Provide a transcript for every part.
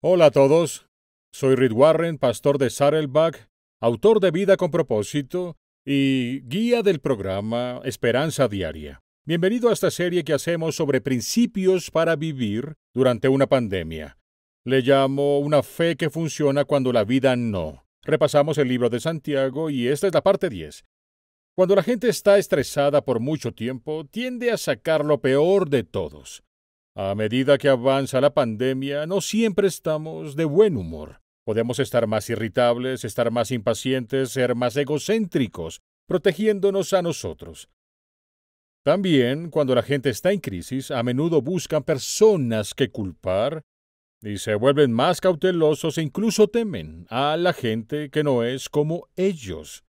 Hola a todos, soy Rid Warren, pastor de Saddleback, autor de Vida con propósito y guía del programa Esperanza Diaria. Bienvenido a esta serie que hacemos sobre principios para vivir durante una pandemia. Le llamo una fe que funciona cuando la vida no. Repasamos el libro de Santiago y esta es la parte 10. Cuando la gente está estresada por mucho tiempo, tiende a sacar lo peor de todos. A medida que avanza la pandemia, no siempre estamos de buen humor. Podemos estar más irritables, estar más impacientes, ser más egocéntricos, protegiéndonos a nosotros. También, cuando la gente está en crisis, a menudo buscan personas que culpar y se vuelven más cautelosos e incluso temen a la gente que no es como ellos.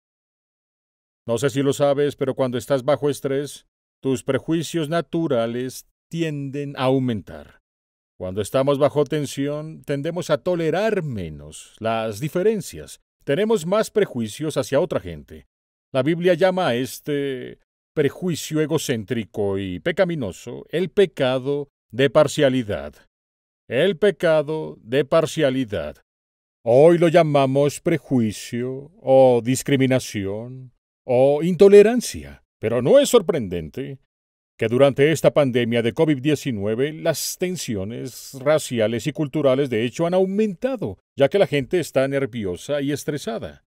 No sé si lo sabes, pero cuando estás bajo estrés, tus prejuicios naturales tienden a aumentar. Cuando estamos bajo tensión, tendemos a tolerar menos las diferencias, tenemos más prejuicios hacia otra gente. La Biblia llama a este prejuicio egocéntrico y pecaminoso el pecado de parcialidad. El pecado de parcialidad. Hoy lo llamamos prejuicio o discriminación o intolerancia, pero no es sorprendente que durante esta pandemia de COVID-19 las tensiones raciales y culturales de hecho han aumentado, ya que la gente está nerviosa y estresada.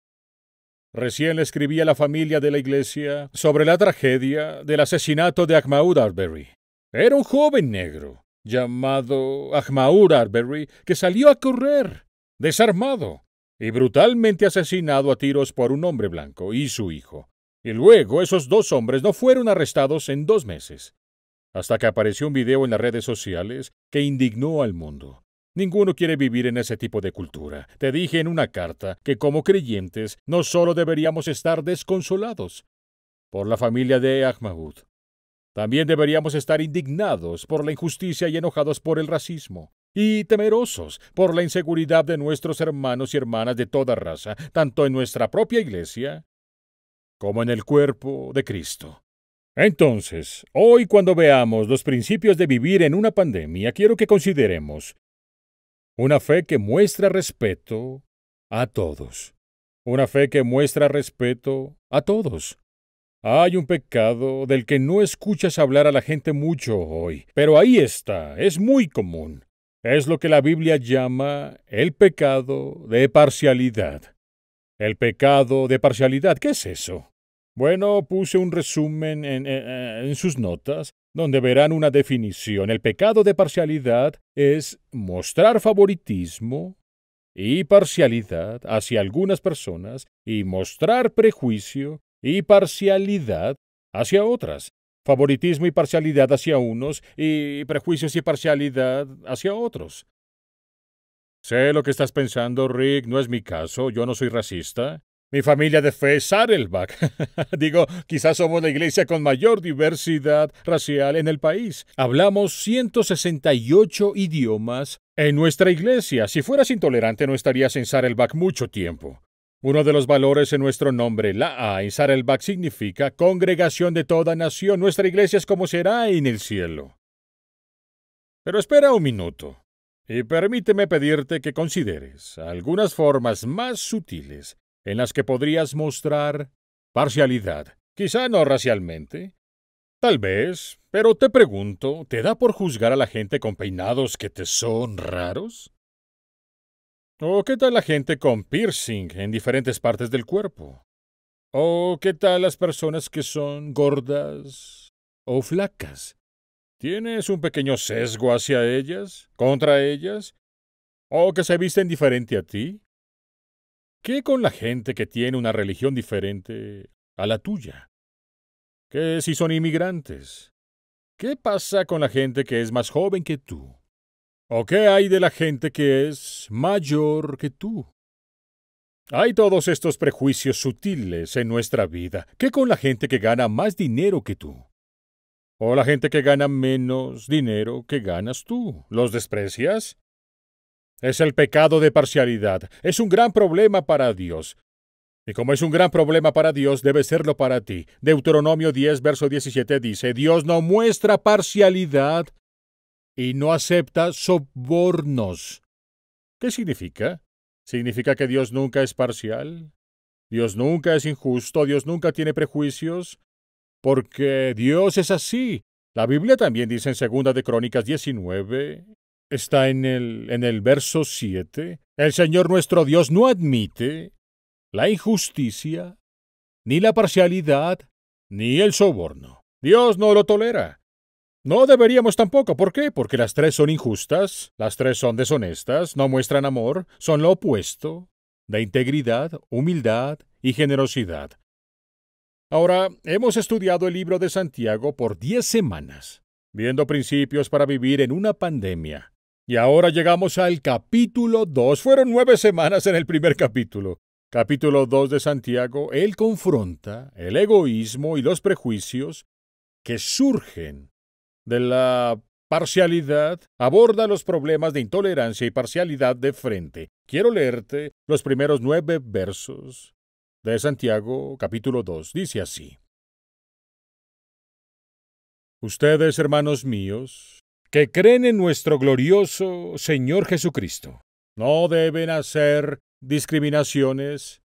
Recién le escribí a la familia de la iglesia sobre la tragedia del asesinato de Ahmaud Arbery. Era un joven negro llamado Ahmaud Arbery que salió a correr, desarmado y brutalmente asesinado a tiros por un hombre blanco y su hijo. Y luego esos dos hombres no fueron arrestados en dos meses, hasta que apareció un video en las redes sociales que indignó al mundo. Ninguno quiere vivir en ese tipo de cultura. Te dije en una carta que como creyentes no solo deberíamos estar desconsolados por la familia de Ahmad, también deberíamos estar indignados por la injusticia y enojados por el racismo, y temerosos por la inseguridad de nuestros hermanos y hermanas de toda raza, tanto en nuestra propia iglesia como en el cuerpo de Cristo. Entonces, hoy cuando veamos los principios de vivir en una pandemia, quiero que consideremos una fe que muestra respeto a todos. Una fe que muestra respeto a todos. Hay un pecado del que no escuchas hablar a la gente mucho hoy, pero ahí está, es muy común. Es lo que la Biblia llama el pecado de parcialidad. El pecado de parcialidad, ¿qué es eso? Bueno, puse un resumen en, sus notas, donde verán una definición. El pecado de parcialidad es mostrar favoritismo y parcialidad hacia algunas personas y mostrar prejuicio y parcialidad hacia otras. Favoritismo y parcialidad hacia unos y prejuicios y parcialidad hacia otros. Sé lo que estás pensando, Rick, no es mi caso, yo no soy racista. Mi familia de fe es Sarelbach. Digo, quizás somos la iglesia con mayor diversidad racial en el país. Hablamos 168 idiomas en nuestra iglesia. Si fueras intolerante no estarías en Sarelbach mucho tiempo. Uno de los valores en nuestro nombre, la A en Sarelbach, significa congregación de toda nación. Nuestra iglesia es como será en el cielo. Pero espera un minuto. Y permíteme pedirte que consideres algunas formas más sutiles en las que podrías mostrar parcialidad, quizá no racialmente. Tal vez, pero te pregunto, ¿te da por juzgar a la gente con peinados que te son raros? ¿O qué tal la gente con piercing en diferentes partes del cuerpo? ¿O qué tal las personas que son gordas o flacas? ¿Tienes un pequeño sesgo hacia ellas? ¿Contra ellas? ¿O que se visten diferente a ti? ¿Qué con la gente que tiene una religión diferente a la tuya? ¿Qué si son inmigrantes? ¿Qué pasa con la gente que es más joven que tú? ¿O qué hay de la gente que es mayor que tú? Hay todos estos prejuicios sutiles en nuestra vida. ¿Qué con la gente que gana más dinero que tú? o la gente que gana menos dinero que ganas tú. ¿Los desprecias? Es el pecado de parcialidad. Es un gran problema para Dios. Y como es un gran problema para Dios, debe serlo para ti. Deuteronomio 10, verso 17 dice, Dios no muestra parcialidad y no acepta sobornos. ¿Qué significa? ¿Significa que Dios nunca es parcial? Dios nunca es injusto, Dios nunca tiene prejuicios, porque Dios es así. La Biblia también dice en Segunda de Crónicas 19, está en el, en el verso 7, el Señor nuestro Dios no admite la injusticia, ni la parcialidad, ni el soborno. Dios no lo tolera. No deberíamos tampoco. ¿Por qué? Porque las tres son injustas, las tres son deshonestas, no muestran amor, son lo opuesto de integridad, humildad y generosidad. Ahora, hemos estudiado el libro de Santiago por diez semanas, viendo principios para vivir en una pandemia. Y ahora llegamos al capítulo 2. Fueron nueve semanas en el primer capítulo. Capítulo 2 de Santiago, él confronta el egoísmo y los prejuicios que surgen de la parcialidad, aborda los problemas de intolerancia y parcialidad de frente. Quiero leerte los primeros nueve versos de Santiago, capítulo 2, dice así. Ustedes, hermanos míos, que creen en nuestro glorioso Señor Jesucristo, no deben hacer discriminaciones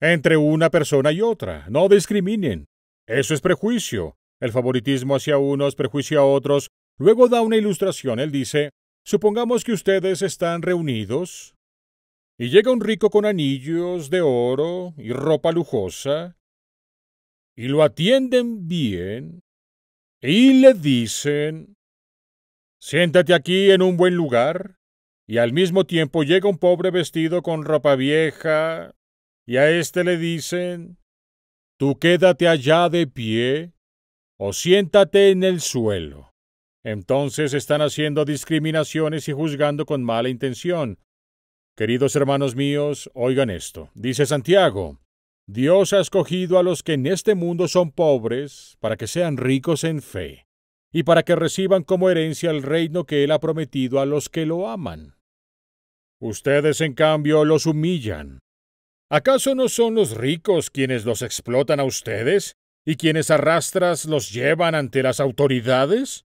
entre una persona y otra. No discriminen. Eso es prejuicio. El favoritismo hacia unos, prejuicio a otros. Luego da una ilustración. Él dice, supongamos que ustedes están reunidos y llega un rico con anillos de oro y ropa lujosa, y lo atienden bien, y le dicen, siéntate aquí en un buen lugar, y al mismo tiempo llega un pobre vestido con ropa vieja, y a éste le dicen, tú quédate allá de pie, o siéntate en el suelo. Entonces están haciendo discriminaciones y juzgando con mala intención, Queridos hermanos míos, oigan esto. Dice Santiago, Dios ha escogido a los que en este mundo son pobres para que sean ricos en fe y para que reciban como herencia el reino que Él ha prometido a los que lo aman. Ustedes, en cambio, los humillan. ¿Acaso no son los ricos quienes los explotan a ustedes y quienes arrastras los llevan ante las autoridades?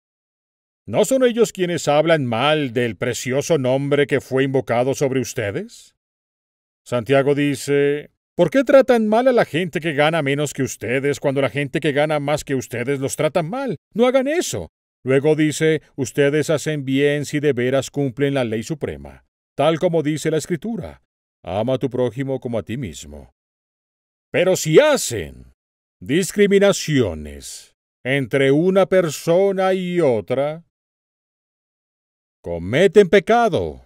¿No son ellos quienes hablan mal del precioso nombre que fue invocado sobre ustedes? Santiago dice, ¿por qué tratan mal a la gente que gana menos que ustedes cuando la gente que gana más que ustedes los trata mal? No hagan eso. Luego dice, ustedes hacen bien si de veras cumplen la ley suprema, tal como dice la Escritura. Ama a tu prójimo como a ti mismo. Pero si hacen discriminaciones entre una persona y otra, cometen pecado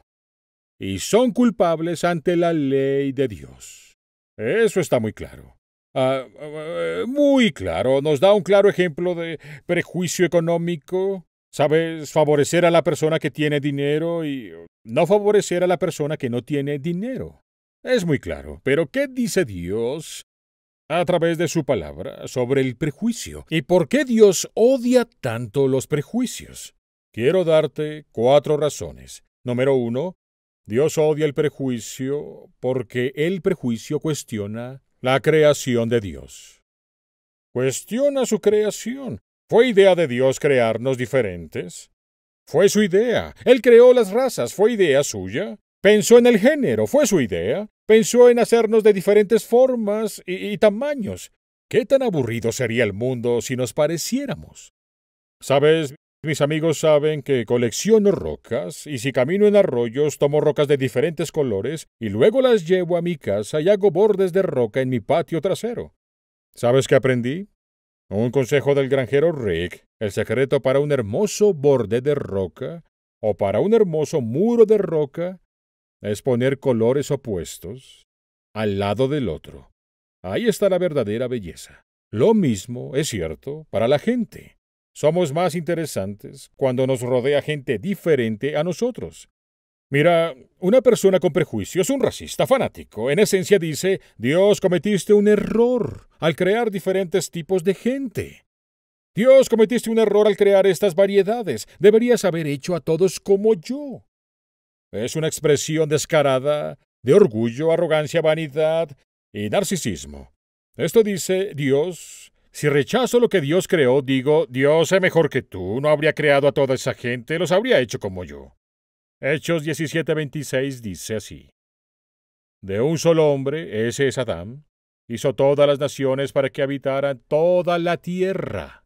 y son culpables ante la ley de Dios. Eso está muy claro. Ah, ah, muy claro, nos da un claro ejemplo de prejuicio económico. Sabes, favorecer a la persona que tiene dinero y no favorecer a la persona que no tiene dinero. Es muy claro, pero ¿qué dice Dios a través de su palabra sobre el prejuicio? ¿Y por qué Dios odia tanto los prejuicios? Quiero darte cuatro razones. Número uno, Dios odia el prejuicio porque el prejuicio cuestiona la creación de Dios. Cuestiona su creación. ¿Fue idea de Dios crearnos diferentes? Fue su idea. Él creó las razas. ¿Fue idea suya? Pensó en el género. ¿Fue su idea? Pensó en hacernos de diferentes formas y, tamaños. ¿Qué tan aburrido sería el mundo si nos pareciéramos? Sabes, mis amigos saben que colecciono rocas y si camino en arroyos tomo rocas de diferentes colores y luego las llevo a mi casa y hago bordes de roca en mi patio trasero. ¿Sabes qué aprendí? Un consejo del granjero Rick, el secreto para un hermoso borde de roca o para un hermoso muro de roca es poner colores opuestos al lado del otro. Ahí está la verdadera belleza. Lo mismo es cierto para la gente. Somos más interesantes cuando nos rodea gente diferente a nosotros. Mira, una persona con prejuicio es un racista fanático, en esencia dice, Dios cometiste un error al crear diferentes tipos de gente. Dios cometiste un error al crear estas variedades. Deberías haber hecho a todos como yo. Es una expresión descarada de orgullo, arrogancia, vanidad y narcisismo. Esto dice, Dios si rechazo lo que Dios creó, digo, Dios es mejor que tú, no habría creado a toda esa gente, los habría hecho como yo. Hechos 17:26 dice así. De un solo hombre, ese es Adán, hizo todas las naciones para que habitaran toda la tierra.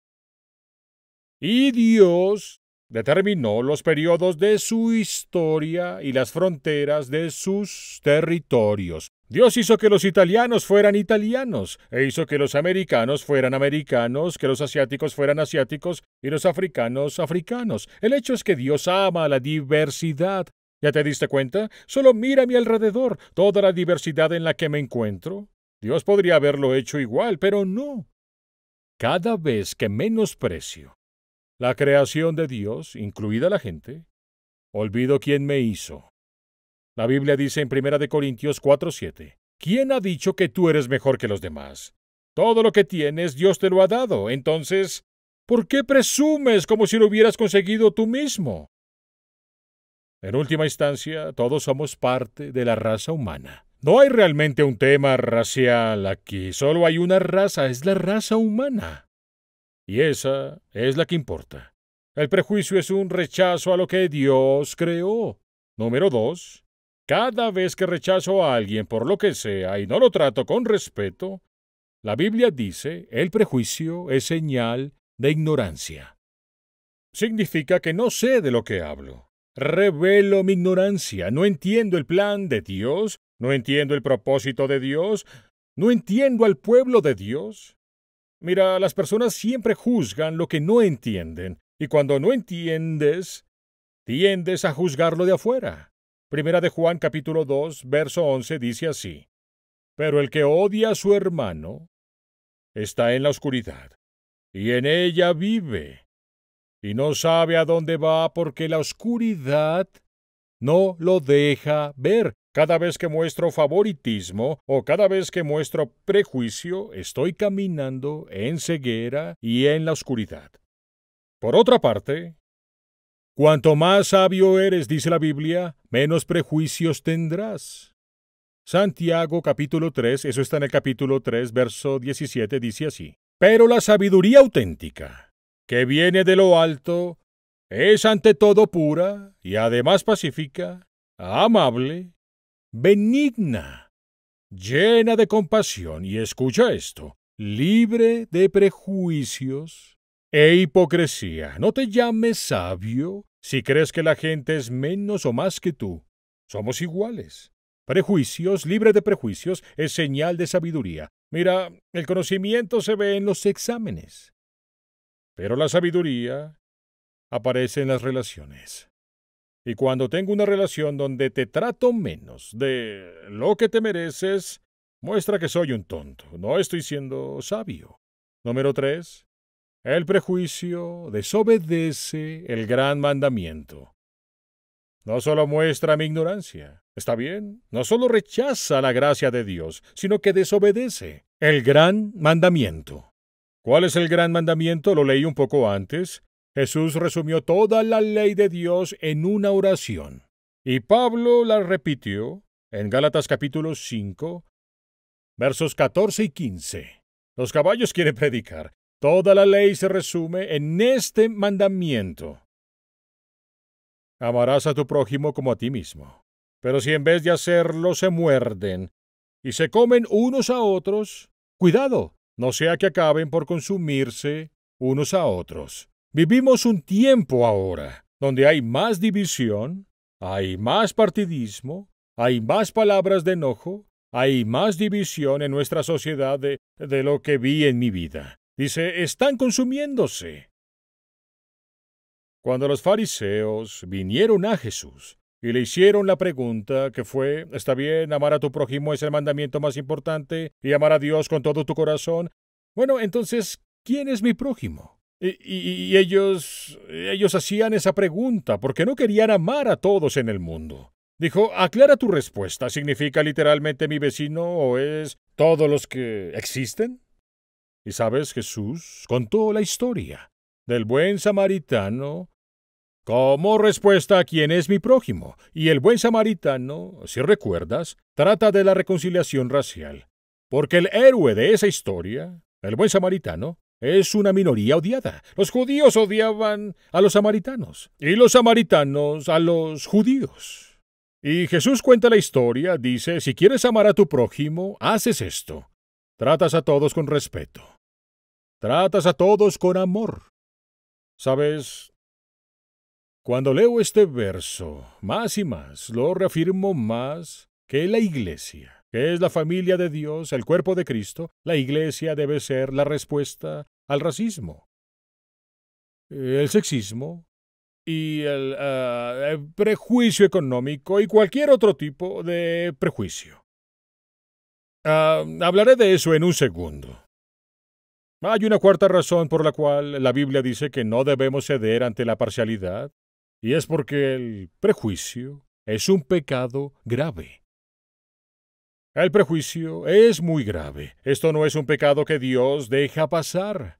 Y Dios determinó los periodos de su historia y las fronteras de sus territorios. Dios hizo que los italianos fueran italianos, e hizo que los americanos fueran americanos, que los asiáticos fueran asiáticos y los africanos africanos. El hecho es que Dios ama la diversidad. ¿Ya te diste cuenta? Solo mira a mi alrededor, toda la diversidad en la que me encuentro. Dios podría haberlo hecho igual, pero no. Cada vez que menosprecio la creación de Dios, incluida la gente, olvido quién me hizo la Biblia dice en 1 Corintios 4:7, ¿quién ha dicho que tú eres mejor que los demás? Todo lo que tienes Dios te lo ha dado, entonces, ¿por qué presumes como si lo hubieras conseguido tú mismo? En última instancia, todos somos parte de la raza humana. No hay realmente un tema racial aquí, solo hay una raza, es la raza humana. Y esa es la que importa. El prejuicio es un rechazo a lo que Dios creó. Número dos, cada vez que rechazo a alguien por lo que sea y no lo trato con respeto, la Biblia dice, el prejuicio es señal de ignorancia. Significa que no sé de lo que hablo. Revelo mi ignorancia, no entiendo el plan de Dios, no entiendo el propósito de Dios, no entiendo al pueblo de Dios. Mira, las personas siempre juzgan lo que no entienden, y cuando no entiendes, tiendes a juzgarlo de afuera. Primera de Juan capítulo 2, verso 11 dice así, Pero el que odia a su hermano está en la oscuridad, y en ella vive, y no sabe a dónde va porque la oscuridad no lo deja ver. Cada vez que muestro favoritismo o cada vez que muestro prejuicio, estoy caminando en ceguera y en la oscuridad. Por otra parte, Cuanto más sabio eres, dice la Biblia, menos prejuicios tendrás. Santiago capítulo 3, eso está en el capítulo 3, verso 17, dice así. Pero la sabiduría auténtica, que viene de lo alto, es ante todo pura y además pacífica, amable, benigna, llena de compasión y escucha esto, libre de prejuicios e hipocresía. No te llames sabio, si crees que la gente es menos o más que tú, somos iguales. Prejuicios, libre de prejuicios, es señal de sabiduría. Mira, el conocimiento se ve en los exámenes. Pero la sabiduría aparece en las relaciones. Y cuando tengo una relación donde te trato menos de lo que te mereces, muestra que soy un tonto. No estoy siendo sabio. Número tres, el prejuicio desobedece el gran mandamiento. No solo muestra mi ignorancia, está bien, no solo rechaza la gracia de Dios, sino que desobedece el gran mandamiento. ¿Cuál es el gran mandamiento? Lo leí un poco antes. Jesús resumió toda la ley de Dios en una oración. Y Pablo la repitió en Gálatas capítulo 5, versos 14 y 15. Los caballos quieren predicar, Toda la ley se resume en este mandamiento. Amarás a tu prójimo como a ti mismo. Pero si en vez de hacerlo se muerden y se comen unos a otros, cuidado, no sea que acaben por consumirse unos a otros. Vivimos un tiempo ahora donde hay más división, hay más partidismo, hay más palabras de enojo, hay más división en nuestra sociedad de, lo que vi en mi vida. Dice, están consumiéndose. Cuando los fariseos vinieron a Jesús y le hicieron la pregunta que fue, ¿está bien, amar a tu prójimo es el mandamiento más importante y amar a Dios con todo tu corazón? Bueno, entonces, ¿quién es mi prójimo? Y, ellos, ellos hacían esa pregunta porque no querían amar a todos en el mundo. Dijo, aclara tu respuesta, ¿significa literalmente mi vecino o es todos los que existen? Y sabes, Jesús contó la historia del buen samaritano como respuesta a quién es mi prójimo. Y el buen samaritano, si recuerdas, trata de la reconciliación racial. Porque el héroe de esa historia, el buen samaritano, es una minoría odiada. Los judíos odiaban a los samaritanos y los samaritanos a los judíos. Y Jesús cuenta la historia, dice, si quieres amar a tu prójimo, haces esto. Tratas a todos con respeto. Tratas a todos con amor. Sabes, cuando leo este verso, más y más, lo reafirmo más que la Iglesia, que es la familia de Dios, el cuerpo de Cristo, la Iglesia debe ser la respuesta al racismo, el sexismo y el, ah, prejuicio económico y cualquier otro tipo de prejuicio. Ah, hablaré de eso en un segundo. Hay una cuarta razón por la cual la Biblia dice que no debemos ceder ante la parcialidad, y es porque el prejuicio es un pecado grave. El prejuicio es muy grave. Esto no es un pecado que Dios deja pasar.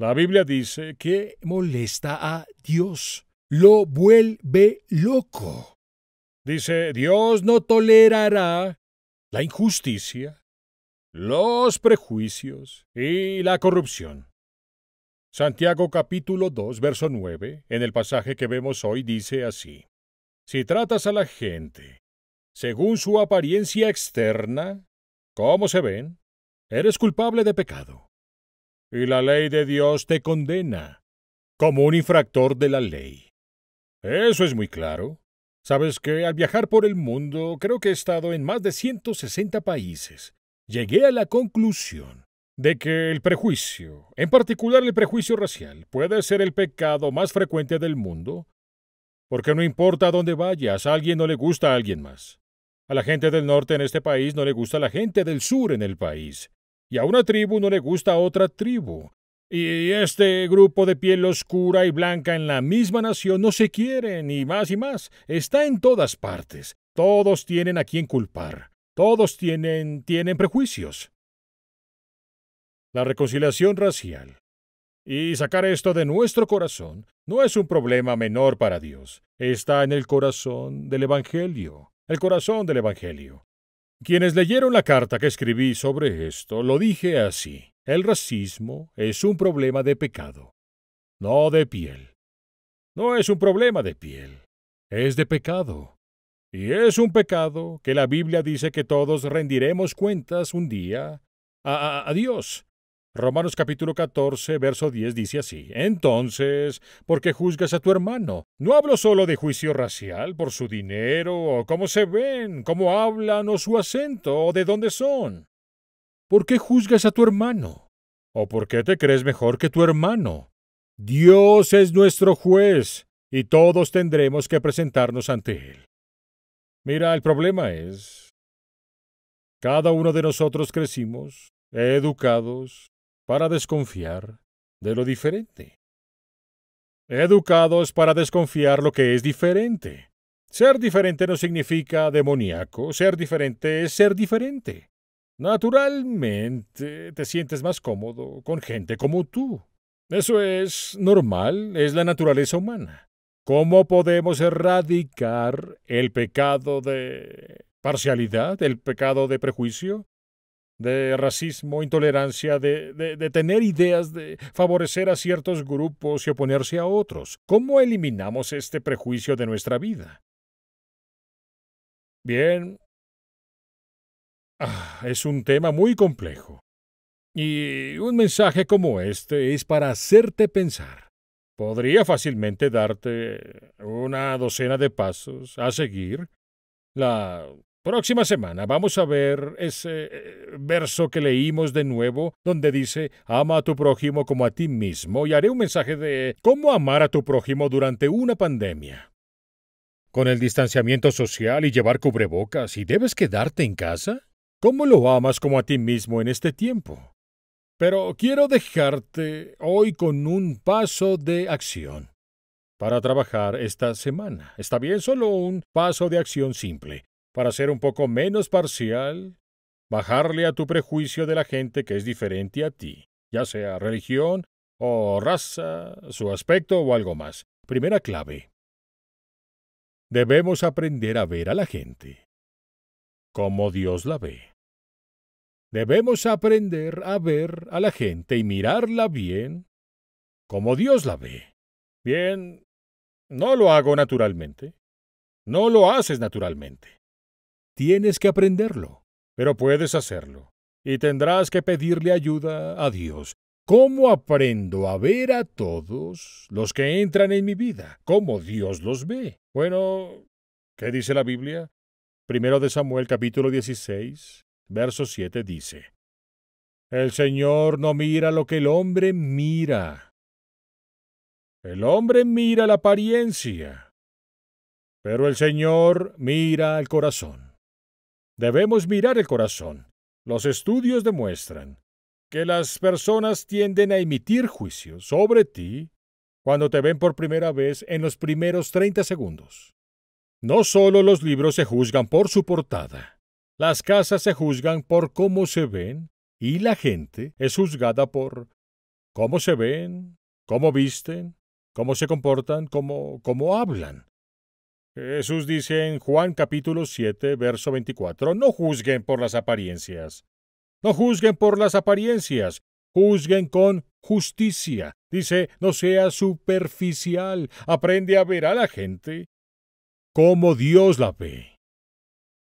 La Biblia dice que molesta a Dios, lo vuelve loco. Dice, Dios no tolerará la injusticia, los prejuicios y la corrupción. Santiago capítulo 2, verso 9, en el pasaje que vemos hoy dice así, Si tratas a la gente según su apariencia externa, ¿cómo se ven, eres culpable de pecado. Y la ley de Dios te condena como un infractor de la ley. Eso es muy claro. Sabes que al viajar por el mundo creo que he estado en más de 160 países llegué a la conclusión de que el prejuicio, en particular el prejuicio racial, puede ser el pecado más frecuente del mundo, porque no importa a dónde vayas, a alguien no le gusta a alguien más. A la gente del norte en este país no le gusta a la gente del sur en el país, y a una tribu no le gusta a otra tribu. Y este grupo de piel oscura y blanca en la misma nación no se quiere, ni más y más, está en todas partes. Todos tienen a quien culpar. Todos tienen, tienen prejuicios. La reconciliación racial y sacar esto de nuestro corazón no es un problema menor para Dios. Está en el corazón del Evangelio, el corazón del Evangelio. Quienes leyeron la carta que escribí sobre esto, lo dije así. El racismo es un problema de pecado, no de piel. No es un problema de piel, es de pecado. Y es un pecado que la Biblia dice que todos rendiremos cuentas un día a, Dios. Romanos capítulo 14, verso 10 dice así, Entonces, ¿por qué juzgas a tu hermano? No hablo solo de juicio racial, por su dinero, o cómo se ven, cómo hablan, o su acento, o de dónde son. ¿Por qué juzgas a tu hermano? ¿O por qué te crees mejor que tu hermano? Dios es nuestro juez, y todos tendremos que presentarnos ante él. Mira, el problema es, cada uno de nosotros crecimos educados para desconfiar de lo diferente. Educados para desconfiar lo que es diferente. Ser diferente no significa demoníaco, ser diferente es ser diferente. Naturalmente te sientes más cómodo con gente como tú. Eso es normal, es la naturaleza humana. ¿Cómo podemos erradicar el pecado de parcialidad, el pecado de prejuicio, de racismo, intolerancia, de, tener ideas, de favorecer a ciertos grupos y oponerse a otros? ¿Cómo eliminamos este prejuicio de nuestra vida? Bien. Ah, es un tema muy complejo. Y un mensaje como este es para hacerte pensar. Podría fácilmente darte una docena de pasos a seguir. La próxima semana vamos a ver ese eh, verso que leímos de nuevo, donde dice, ama a tu prójimo como a ti mismo, y haré un mensaje de cómo amar a tu prójimo durante una pandemia. Con el distanciamiento social y llevar cubrebocas, ¿y debes quedarte en casa? ¿Cómo lo amas como a ti mismo en este tiempo? Pero quiero dejarte hoy con un paso de acción para trabajar esta semana. Está bien, solo un paso de acción simple, para ser un poco menos parcial, bajarle a tu prejuicio de la gente que es diferente a ti, ya sea religión o raza, su aspecto o algo más. Primera clave. Debemos aprender a ver a la gente como Dios la ve. Debemos aprender a ver a la gente y mirarla bien, como Dios la ve. Bien, no lo hago naturalmente. No lo haces naturalmente. Tienes que aprenderlo, pero puedes hacerlo. Y tendrás que pedirle ayuda a Dios. ¿Cómo aprendo a ver a todos los que entran en mi vida? ¿Cómo Dios los ve? Bueno, ¿qué dice la Biblia? Primero de Samuel capítulo 16, Verso 7 dice, El Señor no mira lo que el hombre mira. El hombre mira la apariencia, pero el Señor mira el corazón. Debemos mirar el corazón. Los estudios demuestran que las personas tienden a emitir juicios sobre ti cuando te ven por primera vez en los primeros 30 segundos. No solo los libros se juzgan por su portada, las casas se juzgan por cómo se ven y la gente es juzgada por cómo se ven, cómo visten, cómo se comportan, cómo, cómo hablan. Jesús dice en Juan capítulo 7, verso 24, no juzguen por las apariencias. No juzguen por las apariencias, juzguen con justicia. Dice, no sea superficial, aprende a ver a la gente como Dios la ve.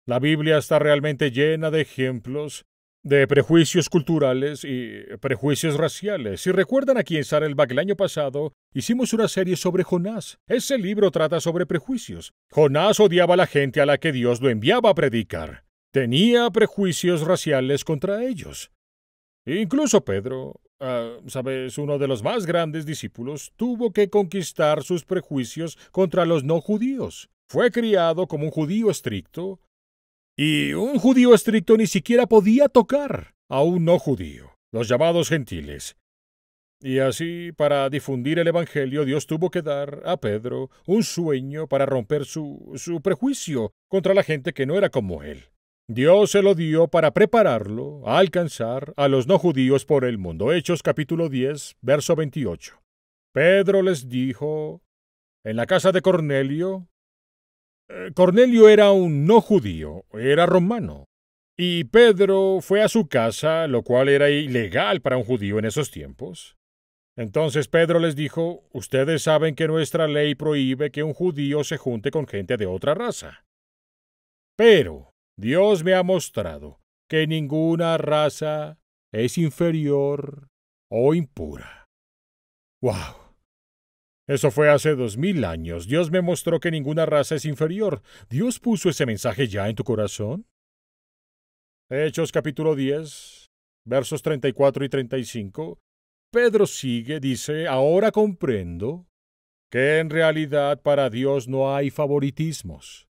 La Biblia está realmente llena de ejemplos de prejuicios culturales y prejuicios raciales. Si recuerdan aquí en Sarelbach el el año pasado, hicimos una serie sobre Jonás. Ese libro trata sobre prejuicios. Jonás odiaba a la gente a la que Dios lo enviaba a predicar. Tenía prejuicios raciales contra ellos. Incluso Pedro, ah, sabes, uno de los más grandes discípulos, tuvo que conquistar sus prejuicios contra los no judíos. Fue criado como un judío estricto, y un judío estricto ni siquiera podía tocar a un no judío, los llamados gentiles. Y así, para difundir el Evangelio, Dios tuvo que dar a Pedro un sueño para romper su, prejuicio contra la gente que no era como él. Dios se lo dio para prepararlo a alcanzar a los no judíos por el mundo. Hechos capítulo 10, verso 28. Pedro les dijo, en la casa de Cornelio Cornelio era un no judío, era romano, y Pedro fue a su casa, lo cual era ilegal para un judío en esos tiempos. Entonces Pedro les dijo, ustedes saben que nuestra ley prohíbe que un judío se junte con gente de otra raza. Pero Dios me ha mostrado que ninguna raza es inferior o impura. ¡Wow! Eso fue hace dos mil años. Dios me mostró que ninguna raza es inferior. ¿Dios puso ese mensaje ya en tu corazón? Hechos capítulo 10, versos 34 y 35. Pedro sigue, dice, ahora comprendo que en realidad para Dios no hay favoritismos,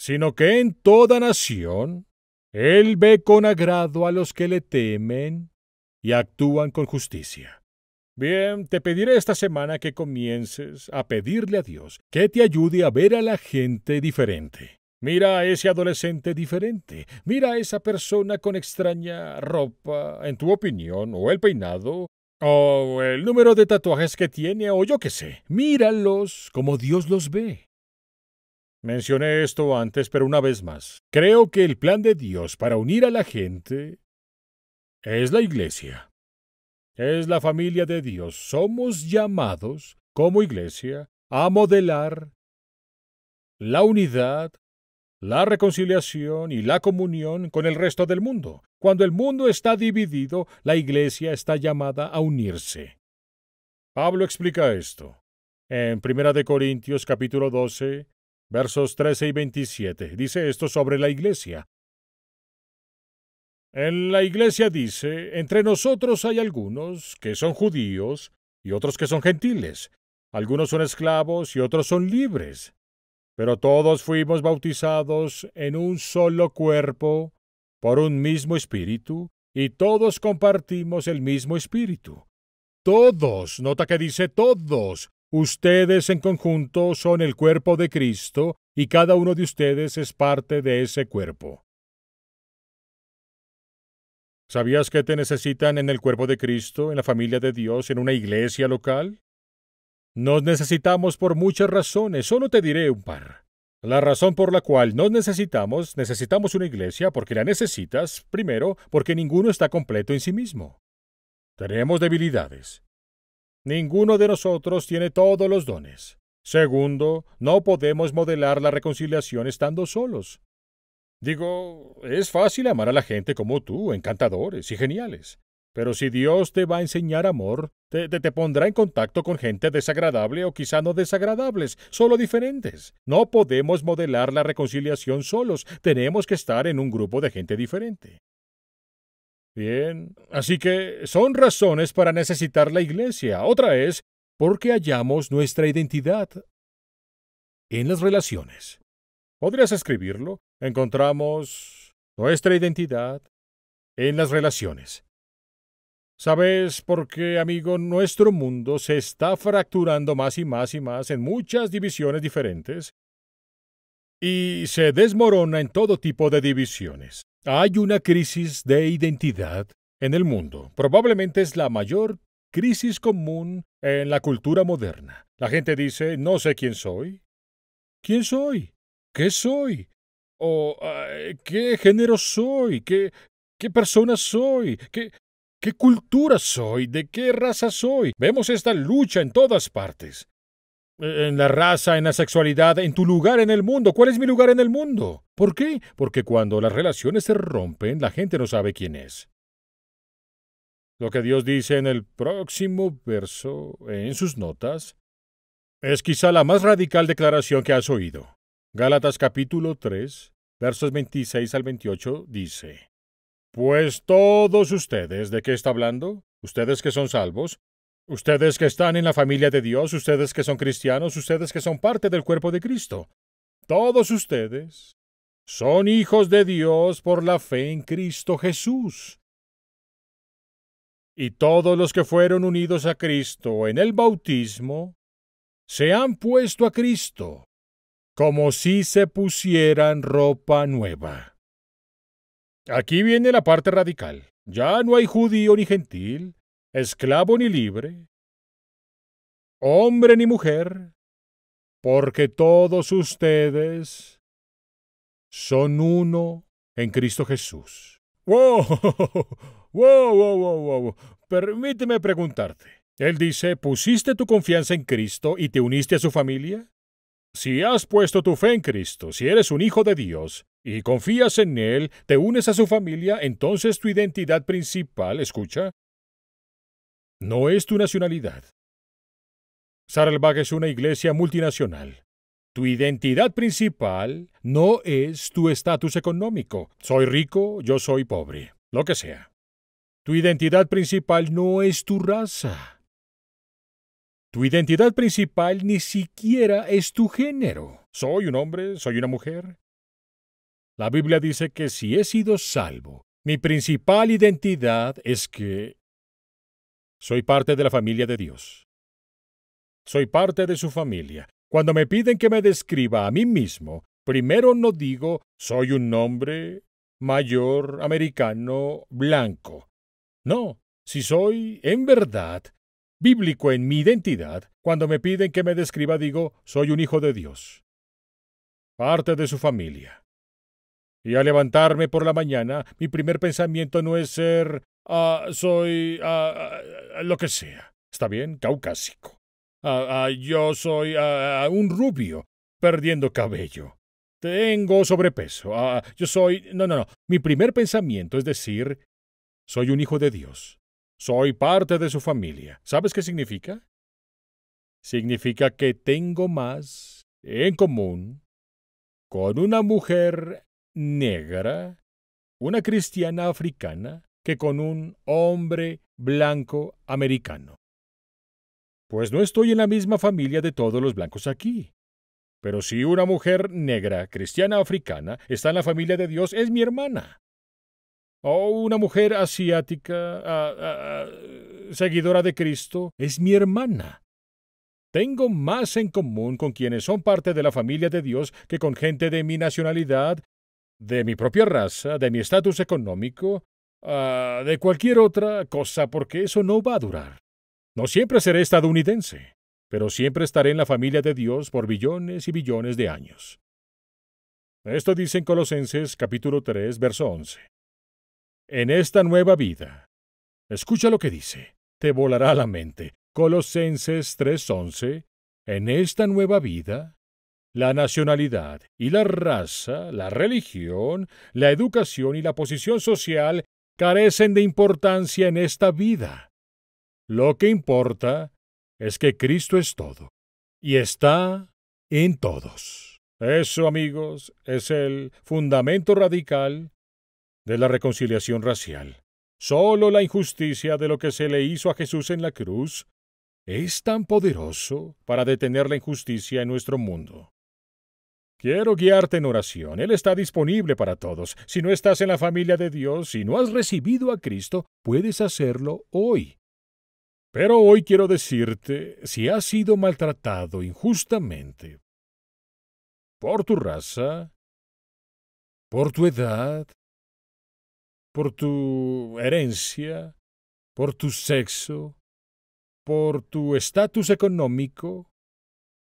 sino que en toda nación Él ve con agrado a los que le temen y actúan con justicia. Bien, te pediré esta semana que comiences a pedirle a Dios que te ayude a ver a la gente diferente. Mira a ese adolescente diferente, mira a esa persona con extraña ropa, en tu opinión, o el peinado, o el número de tatuajes que tiene, o yo qué sé. Míralos como Dios los ve. Mencioné esto antes, pero una vez más, creo que el plan de Dios para unir a la gente es la iglesia. Es la familia de Dios. Somos llamados, como iglesia, a modelar la unidad, la reconciliación y la comunión con el resto del mundo. Cuando el mundo está dividido, la iglesia está llamada a unirse. Pablo explica esto en 1 Corintios capítulo 12, versos 13 y 27. Dice esto sobre la iglesia. En la iglesia dice, entre nosotros hay algunos que son judíos y otros que son gentiles, algunos son esclavos y otros son libres, pero todos fuimos bautizados en un solo cuerpo, por un mismo espíritu, y todos compartimos el mismo espíritu. Todos, nota que dice todos, ustedes en conjunto son el cuerpo de Cristo y cada uno de ustedes es parte de ese cuerpo. ¿Sabías que te necesitan en el cuerpo de Cristo, en la familia de Dios, en una iglesia local? Nos necesitamos por muchas razones, solo te diré un par. La razón por la cual nos necesitamos, necesitamos una iglesia porque la necesitas, primero, porque ninguno está completo en sí mismo. Tenemos debilidades. Ninguno de nosotros tiene todos los dones. Segundo, no podemos modelar la reconciliación estando solos. Digo, es fácil amar a la gente como tú, encantadores y geniales. Pero si Dios te va a enseñar amor, te, te, pondrá en contacto con gente desagradable o quizá no desagradables, solo diferentes. No podemos modelar la reconciliación solos, tenemos que estar en un grupo de gente diferente. Bien, así que son razones para necesitar la iglesia. Otra es porque hallamos nuestra identidad en las relaciones. ¿Podrías escribirlo? encontramos nuestra identidad en las relaciones. ¿Sabes por qué, amigo? Nuestro mundo se está fracturando más y más y más en muchas divisiones diferentes y se desmorona en todo tipo de divisiones. Hay una crisis de identidad en el mundo. Probablemente es la mayor crisis común en la cultura moderna. La gente dice, no sé quién soy. ¿Quién soy? ¿Qué soy? o qué género soy, qué, qué persona soy, qué, qué cultura soy, de qué raza soy. Vemos esta lucha en todas partes. E, en la raza, en la sexualidad, en tu lugar en el mundo. ¿Cuál es mi lugar en el mundo? ¿Por qué? Porque cuando las relaciones se rompen, la gente no sabe quién es. Lo que Dios dice en el próximo verso, en sus notas, es quizá la más radical declaración que has oído. Gálatas capítulo 3, versos 26 al 28 dice, Pues todos ustedes, ¿de qué está hablando? Ustedes que son salvos, ustedes que están en la familia de Dios, ustedes que son cristianos, ustedes que son parte del cuerpo de Cristo, todos ustedes son hijos de Dios por la fe en Cristo Jesús. Y todos los que fueron unidos a Cristo en el bautismo, se han puesto a Cristo como si se pusieran ropa nueva. Aquí viene la parte radical. Ya no hay judío ni gentil, esclavo ni libre, hombre ni mujer, porque todos ustedes son uno en Cristo Jesús. ¡Wow! ¡Wow, wow, wow, Permíteme preguntarte. Él dice, ¿pusiste tu confianza en Cristo y te uniste a su familia? Si has puesto tu fe en Cristo, si eres un hijo de Dios y confías en Él, te unes a su familia, entonces tu identidad principal, escucha, no es tu nacionalidad. Saralbag es una iglesia multinacional. Tu identidad principal no es tu estatus económico. Soy rico, yo soy pobre, lo que sea. Tu identidad principal no es tu raza. Tu identidad principal ni siquiera es tu género. ¿Soy un hombre? ¿Soy una mujer? La Biblia dice que si he sido salvo, mi principal identidad es que soy parte de la familia de Dios. Soy parte de su familia. Cuando me piden que me describa a mí mismo, primero no digo soy un hombre mayor, americano, blanco. No, si soy, en verdad, bíblico en mi identidad, cuando me piden que me describa digo, soy un hijo de Dios, parte de su familia. Y al levantarme por la mañana, mi primer pensamiento no es ser, ah, soy, ah, ah, lo que sea, está bien, caucásico. yo soy un rubio, perdiendo cabello. Tengo sobrepeso. yo soy, no, no, no. Mi primer pensamiento es decir, soy un hijo de Dios soy parte de su familia. ¿Sabes qué significa? Significa que tengo más en común con una mujer negra, una cristiana africana, que con un hombre blanco americano. Pues no estoy en la misma familia de todos los blancos aquí. Pero si una mujer negra, cristiana africana, está en la familia de Dios, es mi hermana. O una mujer asiática, ah, ah, ah, seguidora de Cristo, es mi hermana. Tengo más en común con quienes son parte de la familia de Dios que con gente de mi nacionalidad, de mi propia raza, de mi estatus económico, de cualquier otra cosa, porque eso no va a durar. No siempre seré estadounidense, pero siempre estaré en la familia de Dios por billones y billones de años. Esto dice en Colosenses capítulo 3, verso 11 en esta nueva vida. Escucha lo que dice, te volará la mente. Colosenses 3:11, en esta nueva vida, la nacionalidad y la raza, la religión, la educación y la posición social carecen de importancia en esta vida. Lo que importa es que Cristo es todo y está en todos. Eso, amigos, es el fundamento radical de la reconciliación racial. Solo la injusticia de lo que se le hizo a Jesús en la cruz es tan poderoso para detener la injusticia en nuestro mundo. Quiero guiarte en oración. Él está disponible para todos. Si no estás en la familia de Dios, si no has recibido a Cristo, puedes hacerlo hoy. Pero hoy quiero decirte, si has sido maltratado injustamente por tu raza, por tu edad, por tu herencia, por tu sexo, por tu estatus económico,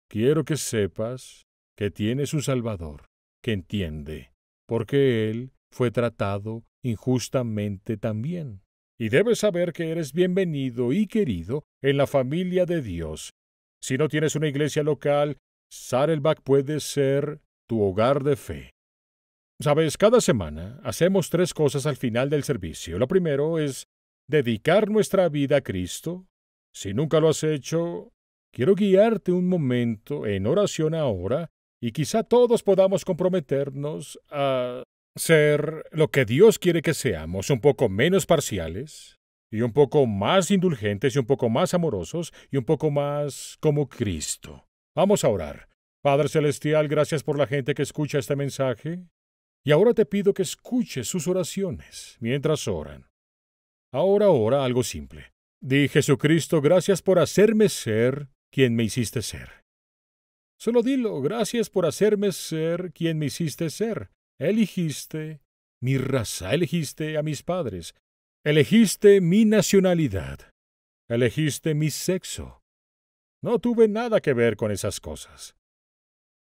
quiero que sepas que tienes un Salvador que entiende, porque Él fue tratado injustamente también. Y debes saber que eres bienvenido y querido en la familia de Dios. Si no tienes una iglesia local, Sarelbach puede ser tu hogar de fe. Sabes, cada semana hacemos tres cosas al final del servicio. Lo primero es dedicar nuestra vida a Cristo. Si nunca lo has hecho, quiero guiarte un momento en oración ahora y quizá todos podamos comprometernos a ser lo que Dios quiere que seamos, un poco menos parciales y un poco más indulgentes y un poco más amorosos y un poco más como Cristo. Vamos a orar. Padre Celestial, gracias por la gente que escucha este mensaje. Y ahora te pido que escuches sus oraciones mientras oran. Ahora ora algo simple. Di Jesucristo, gracias por hacerme ser quien me hiciste ser. Solo dilo, gracias por hacerme ser quien me hiciste ser. Elegiste mi raza, elegiste a mis padres, elegiste mi nacionalidad, elegiste mi sexo. No tuve nada que ver con esas cosas.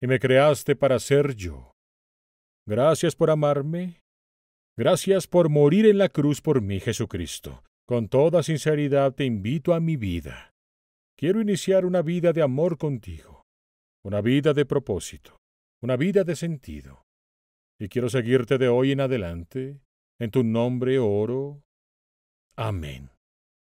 Y me creaste para ser yo. Gracias por amarme. Gracias por morir en la cruz por mí, Jesucristo. Con toda sinceridad te invito a mi vida. Quiero iniciar una vida de amor contigo, una vida de propósito, una vida de sentido. Y quiero seguirte de hoy en adelante. En tu nombre oro. Amén.